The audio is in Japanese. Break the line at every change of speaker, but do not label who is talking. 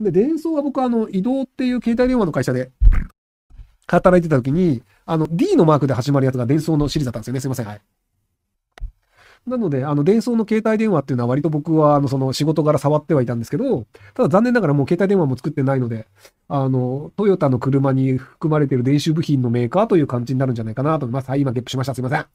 で、伝送は僕、あの、移動っていう携帯電話の会社で働いてた時に、あの、D のマークで始まるやつが伝送のシリーズだったんですよね。すいません。はい。なので、あの、伝送の携帯電話っていうのは割と僕は、あの、その仕事柄触ってはいたんですけど、ただ残念ながらもう携帯電話も作ってないので、あの、トヨタの車に含まれている電子部品のメーカーという感じになるんじゃないかなと思います。はい、今ゲップしました。すいません。